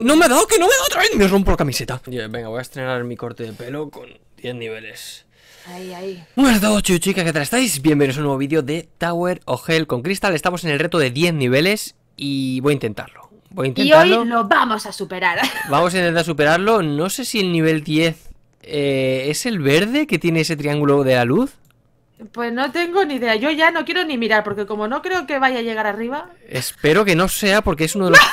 No me ha dado, que no me ha dado otra vez. Me rompo la camiseta. venga, voy a estrenar mi corte de pelo con 10 niveles. Ahí, ahí. Buenas noches, chicas, ¿qué tal estáis? Bienvenidos a un nuevo vídeo de Tower o Hell con Crystal. Estamos en el reto de 10 niveles y voy a intentarlo. Voy a intentarlo. Y hoy lo vamos a superar. Vamos a intentar superarlo. No sé si el nivel 10 eh, es el verde que tiene ese triángulo de la luz. Pues no tengo ni idea. Yo ya no quiero ni mirar porque como no creo que vaya a llegar arriba. Espero que no sea porque es uno de los...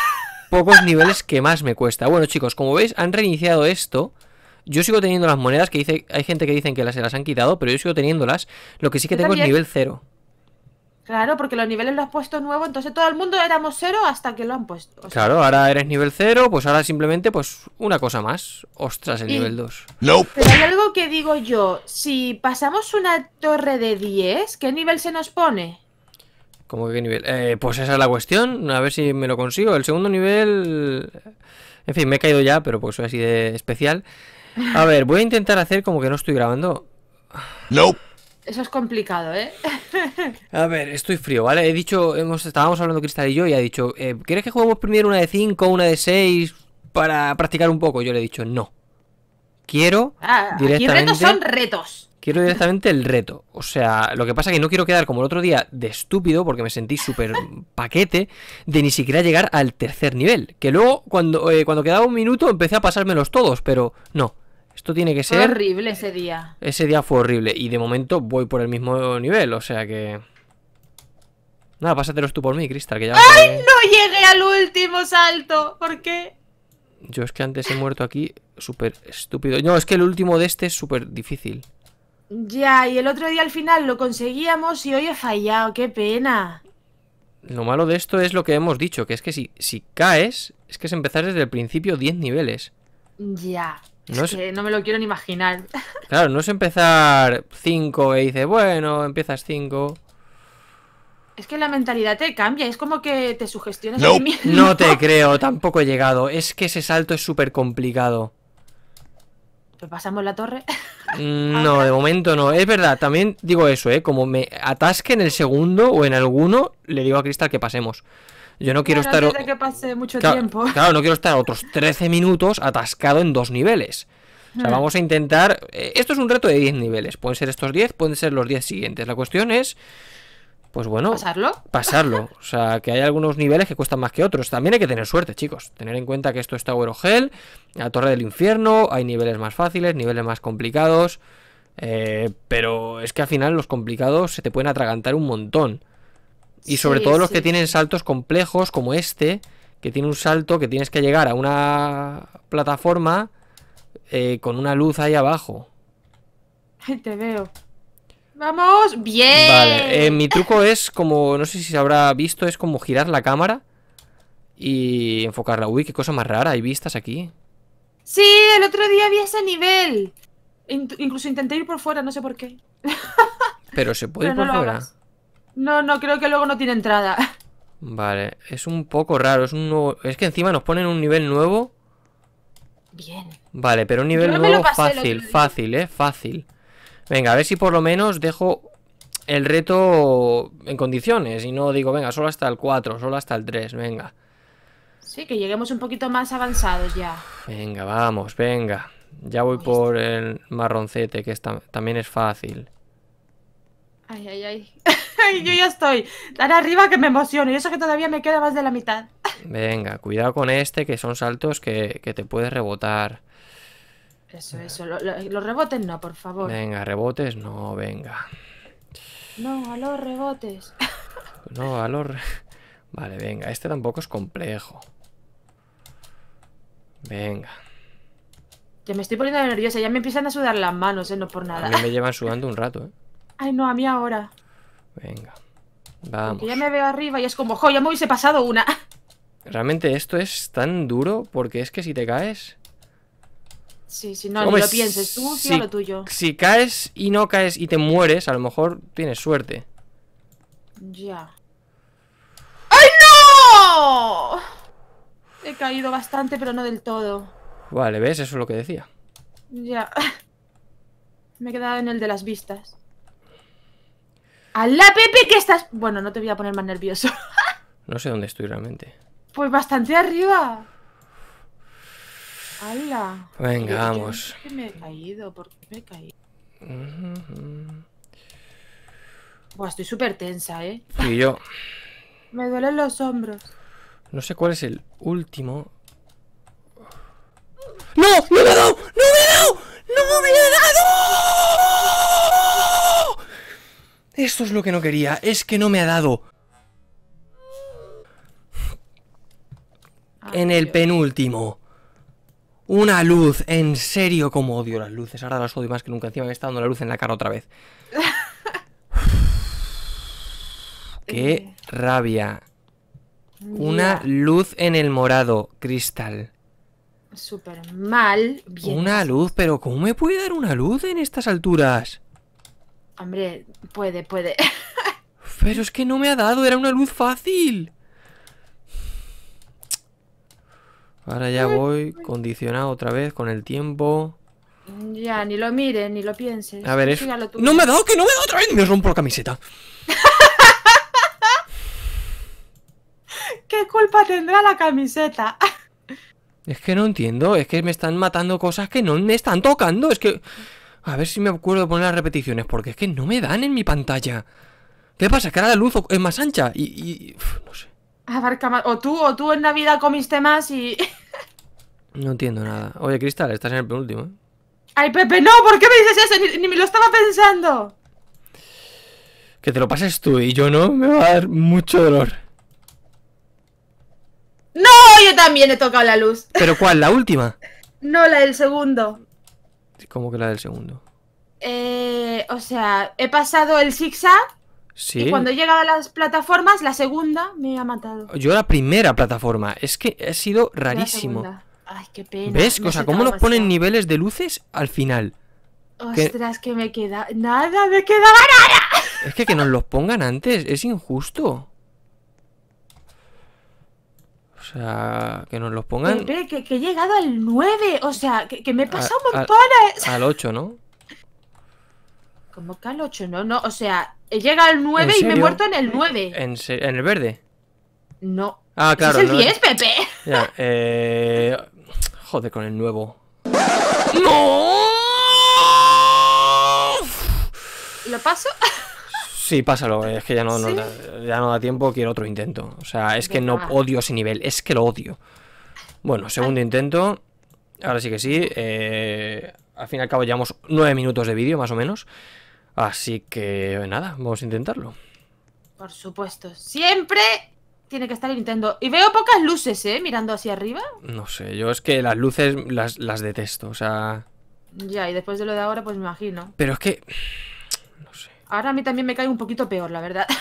pocos niveles que más me cuesta. Bueno, chicos, como veis, han reiniciado esto. Yo sigo teniendo las monedas que dice. Hay gente que dice que las, se las han quitado, pero yo sigo teniéndolas. Lo que sí que tengo es nivel cero. Claro, porque los niveles los has puesto nuevo, entonces todo el mundo éramos cero hasta que lo han puesto. claro, ahora eres nivel 0, pues ahora simplemente, pues, una cosa más. Ostras, el nivel 2. Pero hay algo que digo yo, si pasamos una torre de 10, ¿qué nivel se nos pone? ¿Cómo que qué nivel? Eh, pues esa es la cuestión, a ver si me lo consigo. El segundo nivel... En fin, me he caído ya, pero pues soy así de especial. A ver, voy a intentar hacer como que no estoy grabando. No. Eso es complicado, ¿eh? a ver, estoy frío, ¿vale? He dicho, hemos, estábamos hablando Cristal y yo y ha dicho, eh, ¿quieres que juguemos primero una de 5, una de 6 para practicar un poco? Yo le he dicho, no. Quiero ah, directamente... retos son retos. Quiero directamente el reto. O sea, lo que pasa es que no quiero quedar como el otro día de estúpido, porque me sentí súper paquete, de ni siquiera llegar al tercer nivel. Que luego, cuando, eh, cuando quedaba un minuto, empecé a pasármelos todos, pero no. Esto tiene que ser. Fue horrible ese día. Ese día fue horrible. Y de momento voy por el mismo nivel, o sea que. Nada, pásatelos tú por mí, Cristal, que ya. ¡Ay! ¡No llegué al último salto! ¿Por qué? Yo es que antes he muerto aquí súper estúpido. No, es que el último de este es súper difícil. Ya, y el otro día al final lo conseguíamos y hoy he fallado, qué pena. Lo malo de esto es lo que hemos dicho, que es que si, si caes, es que es empezar desde el principio 10 niveles. Ya. No es... no me lo quiero ni imaginar. Claro, no es empezar 5 y dices, bueno, empiezas 5. Es que la mentalidad te cambia, es como que te sugestiones no. No te creo, tampoco he llegado. Es que ese salto es súper complicado pues pasamos la torre. Mm, no, de momento no. Es verdad, también digo eso, ¿eh? Como me atasque en el segundo o en alguno, le digo a Cristal que pasemos. Yo no quiero estar. mucho tiempo. claro, no quiero estar otros 13 minutos atascado en dos niveles. O sea, ah. vamos a intentar. Eh, esto es un reto de 10 niveles. Pueden ser estos 10, pueden ser los 10 siguientes. La cuestión es pues bueno. ¿Pasarlo? Pasarlo. O sea, que hay algunos niveles que cuestan más que otros. También hay que tener suerte, chicos. Tener en cuenta que esto es Tower of Hell, la Torre del Infierno, hay niveles más fáciles, niveles más complicados. Eh, pero es que al final los complicados se te pueden atragantar un montón. Y sobre todo los que tienen saltos complejos como este, que tiene un salto que tienes que llegar a una plataforma eh, con una luz ahí abajo. Te veo. Vamos, eh, bien. Vale, mi truco es como, no sé si se habrá visto, es como girar la cámara y enfocarla. Uy, qué cosa más rara, hay vistas aquí. Sí, el otro día vi ese nivel. incluso intenté ir por fuera, no sé por qué. Pero se puede ir por fuera. No, no, creo que luego no tiene entrada. Vale, es un poco raro, es un nuevo... Es que encima nos ponen un nivel nuevo. Bien. Vale, pero un nivel nuevo fácil, fácil, eh, fácil. Venga, a ver si por lo menos dejo el reto en condiciones y no digo, venga, solo hasta el 4, solo hasta el 3, venga. Sí, que lleguemos un poquito más avanzados ya. Venga, vamos, venga. Ya voy por el marroncete, que también es fácil. Ay, ay, ay. Yo ya estoy. Dar arriba que me emociono. Y eso que todavía me queda más de la mitad. Venga, cuidado con este, que son saltos que te puedes rebotar. Eso, eso. los rebotes no, por favor. Venga, rebotes no, venga. No, a los rebotes. No, a los... Vale, venga. Este tampoco es complejo. Venga. Ya me estoy poniendo nerviosa. Ya me empiezan a sudar las manos, ¿eh? No por nada. A mí me llevan sudando un rato, ¿eh? Ay, no, a mí ahora. Venga. Vamos. ya me veo arriba y es como, jo, ya me hubiese pasado una. Realmente esto es tan duro porque es que si te caes... Sí, no, lo pienses, tú si, lo tuyo. Si caes y no caes y te mueres, a lo mejor tienes suerte. Ya. ¡Ay, no! He caído bastante, pero no del todo. Vale, ¿ves? Eso es lo que decía. Ya. Me he quedado en el de las vistas. ¡A la Pepe, que estás...! Bueno, no te voy a poner más nervioso. no sé dónde estoy realmente. Pues bastante arriba. ¡Hala! Venga, vamos. qué me he caído, ¿por qué Buah, estoy súper tensa, ¿eh? Y yo. me duelen los hombros. No sé cuál es el último. ¡No! ¡No me ha dado! ¡No me ha dado! ¡No me ha dado! Esto es lo que no quería. Es que no me ha dado. en el penúltimo. Una luz, en serio, como odio las luces. Ahora las odio más que nunca. Encima me está dando la luz en la cara otra vez. ¡Qué rabia! Una luz en el morado, cristal. Súper mal. Una luz, pero ¿cómo me puede dar una luz en estas alturas? Hombre, puede, puede. pero es que no me ha dado, era una luz fácil. Ahora ya voy condicionado otra vez con el tiempo. Ya, ni lo mire, ni lo pienses. A ver, es... ¡No me ha dado, que no me ha otra vez! Me rompo la camiseta. ¿Qué culpa tendrá la camiseta? es que no entiendo, es que me están matando cosas que no me están tocando. Es que... A ver si me acuerdo de poner las repeticiones, porque es que no me dan en mi pantalla. ¿Qué pasa? Que ahora la luz es más ancha y... no sé. Abarca más. O tú, o tú en Navidad comiste más y. No entiendo nada. Oye, Cristal, estás en el penúltimo, ¿eh? Ay, Pepe, no, ¿por qué me dices eso? Ni, ni, me lo estaba pensando. Que te lo pases tú y yo no, me va a dar mucho dolor. ¡No! Yo también he tocado la luz. ¿Pero cuál? ¿La última? no, la del segundo. ¿Cómo que la del segundo? Eh, o sea, he pasado el zigzag y cuando he llegado a las plataformas, la segunda me ha matado. Yo la primera plataforma. Es que ha sido rarísimo. Ay, qué pena. ¿Ves? o sea, ¿cómo nos ponen niveles de luces al final? Ostras, que, me queda... Nada, me quedaba nada. Es que que nos los pongan antes es injusto. O sea, que nos los pongan... Que, que, he llegado al 9, o sea, que, me he pasado a, Al, al 8, ¿no? ¿Cómo que al 8? No, no, o sea, Llega al 9 y me he muerto en el 9. ¿En, el verde? No. Ah, claro. Es el 10, Pepe. Ya, eh... Joder, con el nuevo. ¡No! ¿Lo paso? Sí, pásalo, es que ya no, da, ya no da tiempo, quiero otro intento. O sea, es que no odio ese nivel, es que lo odio. Bueno, segundo intento. Ahora sí que sí. Eh, al fin y al cabo llevamos nueve minutos de vídeo, más o menos. Así que nada, vamos a intentarlo. Por supuesto, siempre tiene que estar el Nintendo. Y veo pocas luces, ¿eh? Mirando hacia arriba. No sé, yo es que las luces las, detesto, o sea... Ya, y después de lo de ahora, pues me imagino. Pero es que... No sé. Ahora a mí también me cae un poquito peor, la verdad.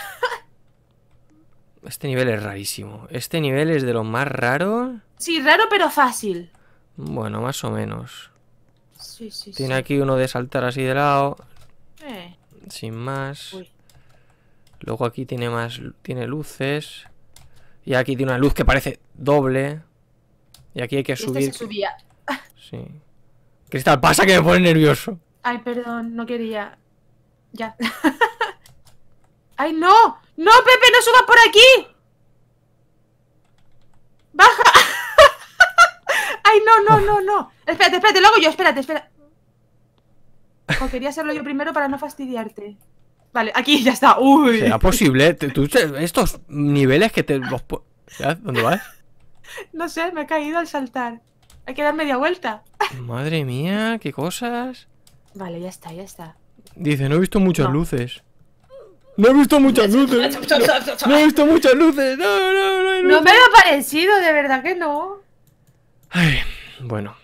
Este nivel es rarísimo. Este nivel es de lo más raro. Sí, raro pero fácil. Bueno, más o menos. Sí, sí, Tiene aquí uno de saltar así de lado. Sin más. Luego aquí tiene más. Tiene luces. Y aquí tiene una luz que parece doble. Y aquí hay que este subir. Este Sí. Cristal, pasa que me pone nervioso. Ay, perdón, no quería. Ya. ¡Ay, no! ¡No, Pepe, no subas por aquí! ¡Baja! ¡Ay, no, no, no, no! Espérate, espérate, luego yo, espérate, espérate. O quería hacerlo yo primero para no fastidiarte. Vale, aquí ya está. Uy. ¿Será posible? estos niveles que te ¿Dónde vas? No sé, me he caído al saltar. Hay que dar media vuelta. Madre mía, qué cosas. Vale, ya está, ya está. Dice, no he visto muchas luces. No he visto muchas luces. No, he visto muchas luces. No, no, no. me ha parecido, de verdad que no. Ay, bueno.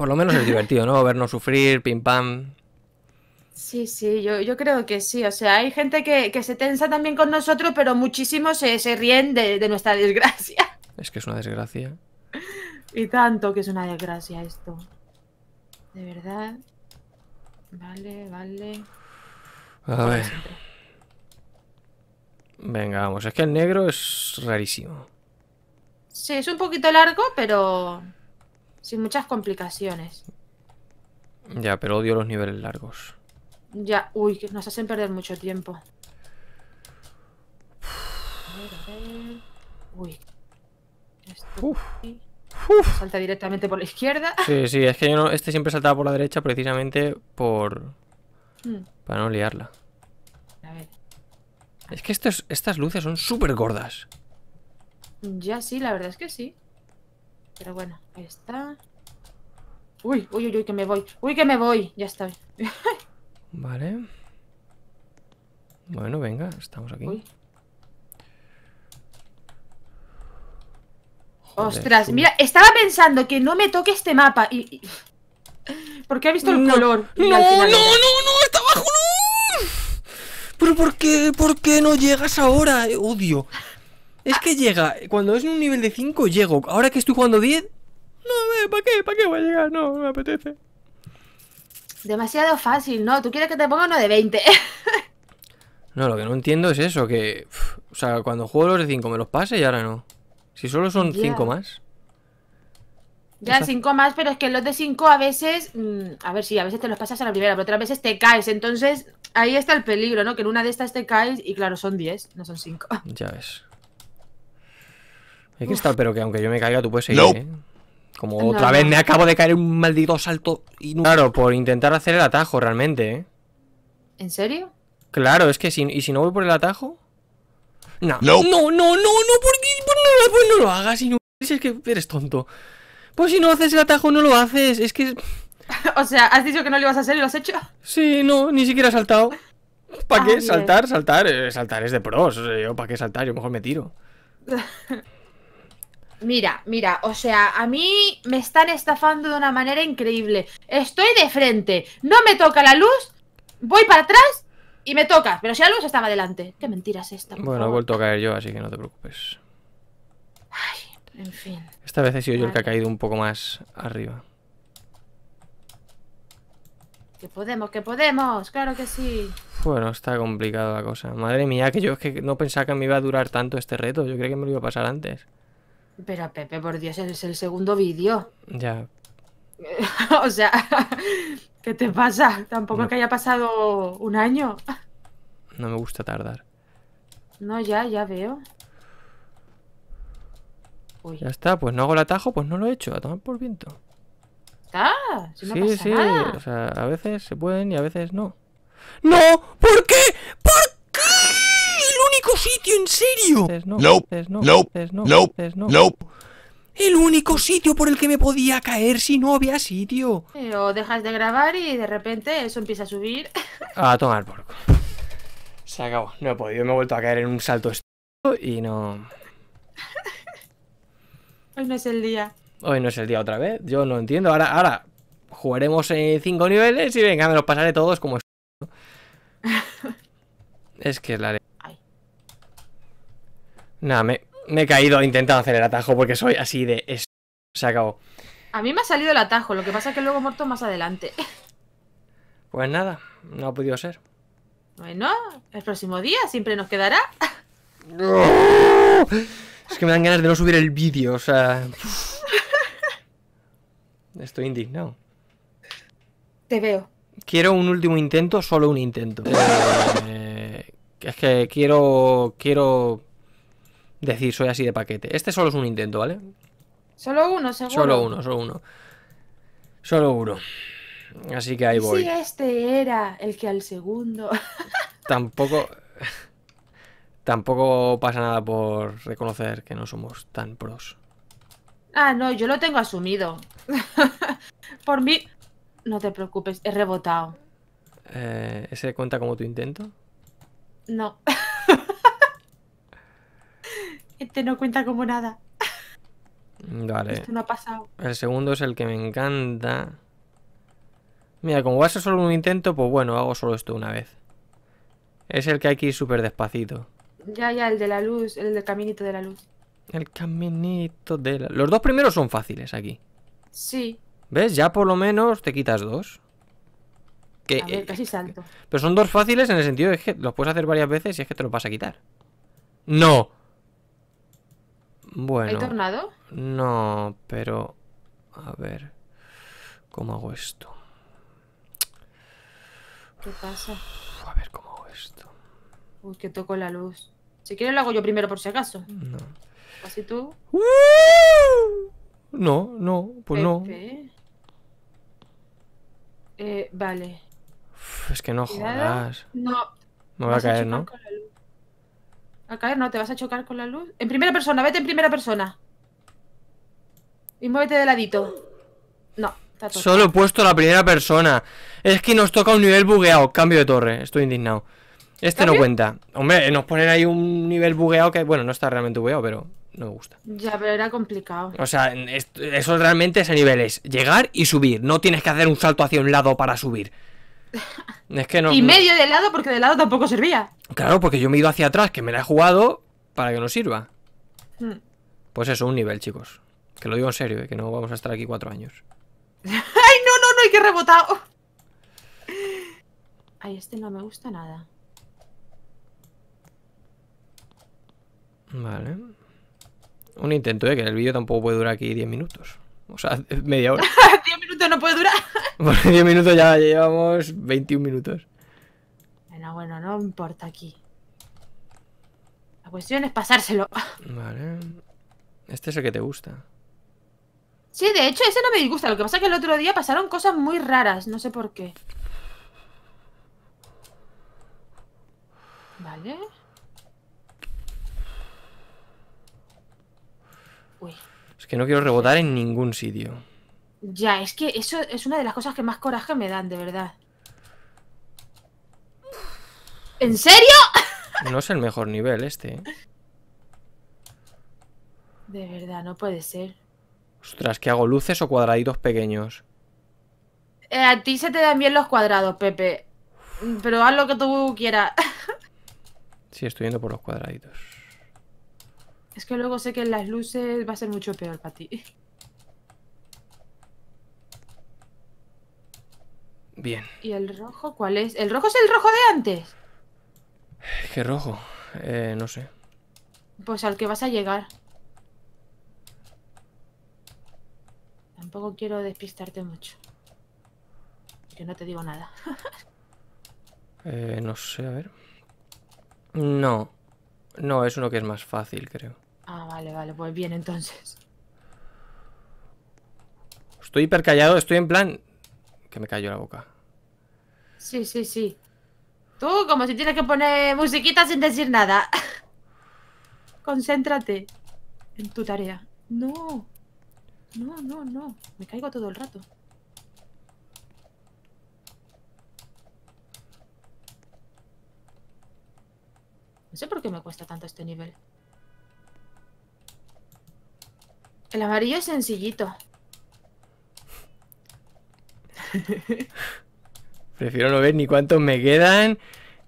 Por lo menos es divertido, ¿no? Vernos sufrir, pim pam. Sí, sí, yo, yo, creo que sí. O sea, hay gente que, se tensa también con nosotros, pero muchísimos se, ríen de, de nuestra desgracia. Es que es una desgracia. Y tanto que es una desgracia esto. De verdad. Vale, vale. A ver. Venga, vamos. Es que el negro es rarísimo. Sí, es un poquito largo, pero... Sin muchas complicaciones. Ya, pero odio los niveles largos. Ya, uy, que nos hacen perder mucho tiempo. Uy. Salta directamente por la izquierda. Sí, sí, es que yo este siempre saltaba por la derecha precisamente por... Hmm. Para no liarla. A ver. Es que estas luces son súper gordas. Ya sí, la verdad es que sí. Pero bueno, ahí está. Uy, uy, uy, uy, que me voy. Uy, que me voy. Ya está. vale. Bueno, venga, estamos aquí. Ostras, mira, estaba pensando que no me toque este mapa y... qué Porque ha visto el color. No, no, no, no, está abajo, Pero ¿por qué, por qué no llegas ahora? odio. Es que llega, cuando es un nivel de 5, llego. Ahora que estoy jugando 10, no, ¿para qué? ¿Para qué voy a llegar? No, me apetece. Demasiado fácil, ¿no? Tú quieres que te ponga uno de 20. no, lo que no entiendo es eso, que... o sea, cuando juego los de 5 me los pase y ahora no. Si solo son 5 más. Ya, 5 más, pero es que los de 5 a veces, mm, a ver, si a veces te los pasas a la primera, pero otras veces te caes. Entonces, ahí está el peligro, ¿no? Que en una de estas te caes y claro, son 10, no son 5. Ya ves. Hay estar, pero que aunque yo me caiga, tú puedes seguir, ¿eh? Como otra vez me acabo de caer un maldito salto y Claro, por intentar hacer el atajo realmente, ¿eh? ¿En serio? Claro, es que si, y si no voy por el atajo... No, no, no, no, no, por qué? pues no lo hagas, es que eres tonto. Pues si no haces el atajo, no lo haces, es que... o sea, ¿has dicho que no lo ibas a hacer y lo has hecho? Sí, no, ni siquiera has saltado. ¿Para ah, qué? Saltar, saltar, eh, saltar es de pros. O ¿para qué saltar? Yo mejor me tiro. Mira, mira, o sea, a mí me están estafando de una manera increíble. Estoy de frente, no me toca la luz, voy para atrás y me toca pero si la luz estaba adelante. Qué mentira es esta. bueno, he vuelto a caer yo, así que no te preocupes. Ay, en fin. Esta vez he sido yo el que ha caído un poco más arriba. Que podemos, que podemos, claro que sí. Bueno, está complicada la cosa. Madre mía, que yo es que no pensaba que me iba a durar tanto este reto. Yo creía que me lo iba a pasar antes. Pero Pepe, por Dios, es el segundo vídeo. Ya. o sea, ¿qué te pasa? Tampoco que haya pasado un año. No me gusta tardar. No, ya, ya veo. Ya está, pues no hago el atajo, pues no lo he hecho. A tomar por viento. Está, no sí, sí. O sea, a veces se pueden y a veces no. ¡No! ¿Por qué? en serio. nope, El único sitio por el que me podía caer si no había sitio. O dejas de grabar y de repente eso empieza a subir. A tomar porco. Se acabó. No he podido. Me he vuelto a caer en un salto y no... Hoy no es el día. Hoy no es el día otra vez. Yo no entiendo. Ahora, ahora jugaremos en cinco niveles y venga, me los pasaré todos como... es que la Nada, me, he caído intentando hacer el atajo porque soy así de... Es... Se acabó. A mí me ha salido el atajo, lo que pasa es que luego he muerto más adelante. Pues nada, no ha podido ser. Bueno, el próximo día siempre nos quedará. Es que me dan ganas de no subir el vídeo, o sea... Estoy indignado. Te veo. Quiero un último intento, solo un intento. Eh, es que quiero... Quiero decir soy así de paquete. Este solo es un intento, ¿vale? Solo uno, seguro. Solo uno, solo uno. Solo uno. Así que ahí voy. Si este era el que al segundo. Tampoco. Tampoco pasa nada por reconocer que no somos tan pros. Ah, no, yo lo tengo asumido. por mí. No te preocupes, he rebotado. Eh, ¿Ese cuenta como tu intento? No. Este no cuenta como nada. Vale. Esto no ha pasado. El segundo es el que me encanta. Mira, como va a ser solo un intento, pues bueno, hago solo esto una vez. Es el que hay que ir súper despacito. Ya, ya, el de la luz, el del caminito de la luz. El caminito de la... Los dos primeros son fáciles aquí. Sí. ¿Ves? Ya por lo menos te quitas dos. Que, eh, casi salto. Pero son dos fáciles en el sentido de que los puedes hacer varias veces y es que te lo vas a quitar. ¡No! Bueno. ¿Hay tornado? No, pero. A ver. ¿Cómo hago esto? ¿Qué pasa? a ver cómo hago esto. Uy, que toco la luz. Si quieres lo hago yo primero por si acaso. No. Así tú. ¡Uh! No, no, pues no. Eh, vale. es que no jodas. No. Me voy a caer, ¿no? ¿A ah, caer no, te vas a chocar con la luz. En primera persona, vete en primera persona. Y muévete de ladito. No, está todo. Solo he puesto la primera persona. Es que nos toca un nivel bugueado. Cambio de torre, estoy indignado. Este no cuenta. Hombre, nos ponen ahí un nivel bugueado que, bueno, no está realmente bugueado, pero no me gusta. Ya, pero era complicado. O sea, eso realmente ese nivel es llegar y subir. No tienes que hacer un salto hacia un lado para subir. Y medio de lado, porque de lado tampoco servía. Claro, porque yo me he ido hacia atrás, que me la he jugado para que no sirva. Hmm. Pues eso, un nivel, chicos. Que lo digo en serio, eh, que no vamos a estar aquí cuatro años. ¡Ay, no, no, no! ¡Hay que rebotar. Ay, este no me gusta nada. Vale. Un intento, ¿eh? Que el vídeo tampoco puede durar aquí diez minutos. O sea, media hora. no puede durar. 10 minutos ya, llevamos 21 minutos. Bueno, bueno, no importa aquí. La cuestión es pasárselo. Vale. Este es el que te gusta. Sí, de hecho, ese no me disgusta. Lo que pasa es que el otro día pasaron cosas muy raras. No sé por qué. Vale. Uy. Es que no quiero rebotar en ningún sitio. Ya, es que eso es una de las cosas que más coraje me dan, de verdad. ¿En serio? No es el mejor nivel este. ¿eh? De verdad, no puede ser. Ostras, ¿qué hago? ¿Luces o cuadraditos pequeños? Eh, a ti se te dan bien los cuadrados, Pepe. Pero haz lo que tú quieras. Sí, estoy yendo por los cuadraditos. Es que luego sé que en las luces va a ser mucho peor para ti. Bien. ¿Y el rojo cuál es? ¿El rojo es el rojo de antes? ¿Qué rojo? Eh, no sé. Pues al que vas a llegar. Tampoco quiero despistarte mucho. Que no te digo nada. eh, no sé, a ver. No. No, es uno que es más fácil, creo. Ah, vale, vale. Pues bien, entonces. Estoy hiper callado, estoy en plan que me cayó la boca. Sí, sí, sí. Tú, como si tienes que poner musiquita sin decir nada. Concéntrate en tu tarea. No. No, no, no. Me caigo todo el rato. No sé por qué me cuesta tanto este nivel. El amarillo es sencillito. Prefiero no ver ni cuántos me quedan,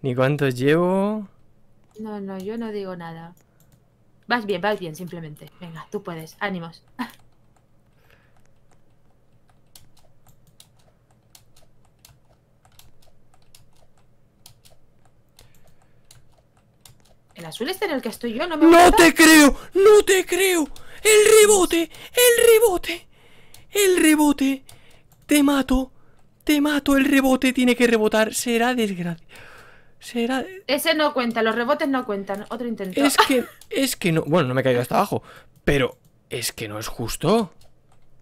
ni cuántos llevo. No, no, yo no digo nada. Vas bien, vas bien, simplemente. Venga, tú puedes. Ánimos. El azul está en el que estoy yo, no me ¡No te creo! ¡No te creo! ¡El rebote! ¡El rebote! ¡El rebote! ¡Te mato! Te mato, el rebote tiene que rebotar. Será desgracia. Será. Ese no cuenta, los rebotes no cuentan. Otro intento. Es que, es que no. Bueno, no me he caído hasta abajo. Pero es que no es justo.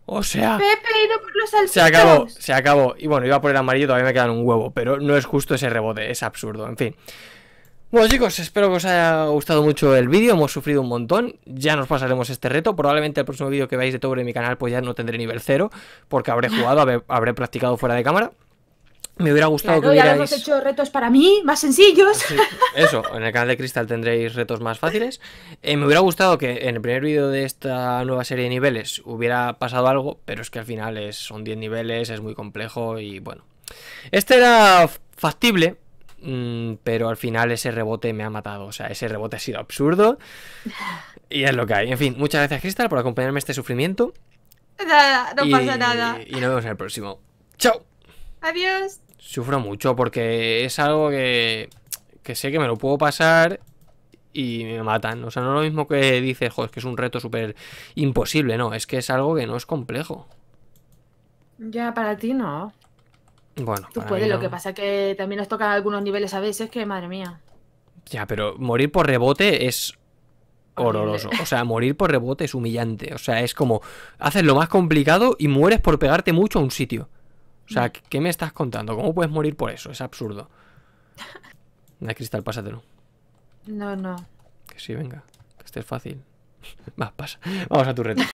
O sea. Pepe, no por los Se acabó, se acabó. Y bueno, iba a poner amarillo, todavía me quedan un huevo. Pero no es justo ese rebote, es absurdo. En fin. Bueno chicos, espero que os haya gustado mucho el vídeo, hemos sufrido un montón, ya nos pasaremos este reto, probablemente el próximo vídeo que veáis de todo en mi canal pues ya no tendré nivel cero, porque habré jugado, habré, practicado fuera de cámara. Me hubiera gustado que hubierais... Ya hemos hecho retos para mí, más sencillos. eso, en el canal de Cristal tendréis retos más fáciles. Eh, me hubiera gustado que en el primer vídeo de esta nueva serie de niveles hubiera pasado algo, pero es que al final es, son 10 niveles, es muy complejo y bueno. Este era factible, Mm, pero al final ese rebote me ha matado. O sea, ese rebote ha sido absurdo. Y es lo que hay. En fin, muchas gracias, Cristal, por acompañarme en este sufrimiento. Nada, no pasa nada. Y nos vemos en el próximo. ¡Chao! Adiós. Sufro mucho porque es algo que, sé que me lo puedo pasar y me matan. O sea, no lo mismo que dice, joder, que es un reto súper imposible. No, es que es algo que no es complejo. Ya, para ti no. Bueno, tú puedes, lo que pasa es que también nos toca algunos niveles a veces que, madre mía. Ya, pero morir por rebote es horroroso. O sea, morir por rebote es humillante. O sea, es como haces lo más complicado y mueres por pegarte mucho a un sitio. O sea, mm. ¿qué me estás contando? ¿Cómo puedes morir por eso? Es absurdo. Nah, Cristal, pásatelo. No, no. Que sí, venga. Que este es fácil. Va, pasa. Vamos a tu reto.